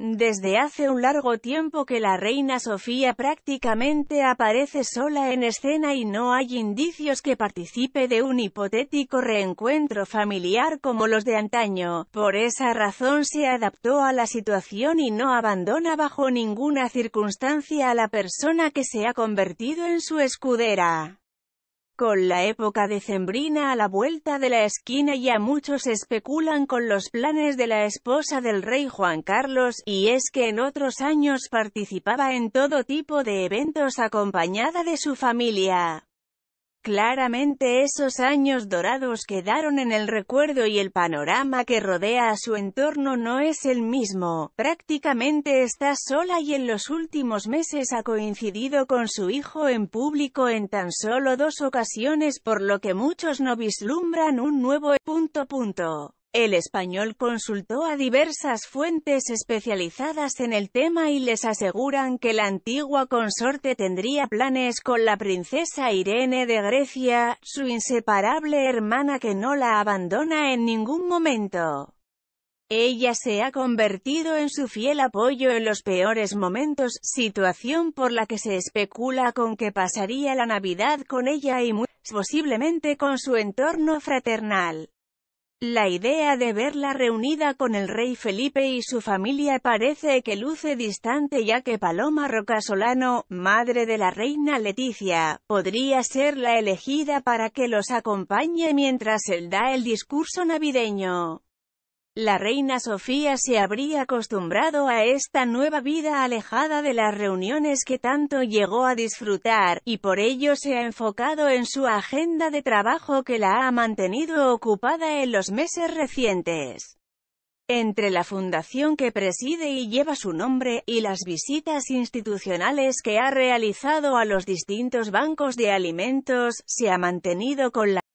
Desde hace un largo tiempo que la reina Sofía prácticamente aparece sola en escena y no hay indicios que participe de un hipotético reencuentro familiar como los de antaño. Por esa razón se adaptó a la situación y no abandona bajo ninguna circunstancia a la persona que se ha convertido en su escudera. Con la época decembrina a la vuelta de la esquina ya muchos especulan con los planes de la esposa del rey Juan Carlos, y es que en otros años participaba en todo tipo de eventos acompañada de su familia. Claramente esos años dorados quedaron en el recuerdo y el panorama que rodea a su entorno no es el mismo. Prácticamente está sola y en los últimos meses ha coincidido con su hijo en público en tan solo dos ocasiones por lo que muchos no vislumbran un nuevo e-. punto el español consultó a diversas fuentes especializadas en el tema y les aseguran que la antigua consorte tendría planes con la princesa Irene de Grecia, su inseparable hermana que no la abandona en ningún momento. Ella se ha convertido en su fiel apoyo en los peores momentos, situación por la que se especula con que pasaría la Navidad con ella y muy posiblemente con su entorno fraternal. La idea de verla reunida con el rey Felipe y su familia parece que luce distante ya que Paloma Rocasolano, madre de la reina Leticia, podría ser la elegida para que los acompañe mientras él da el discurso navideño. La reina Sofía se habría acostumbrado a esta nueva vida alejada de las reuniones que tanto llegó a disfrutar, y por ello se ha enfocado en su agenda de trabajo que la ha mantenido ocupada en los meses recientes. Entre la fundación que preside y lleva su nombre, y las visitas institucionales que ha realizado a los distintos bancos de alimentos, se ha mantenido con la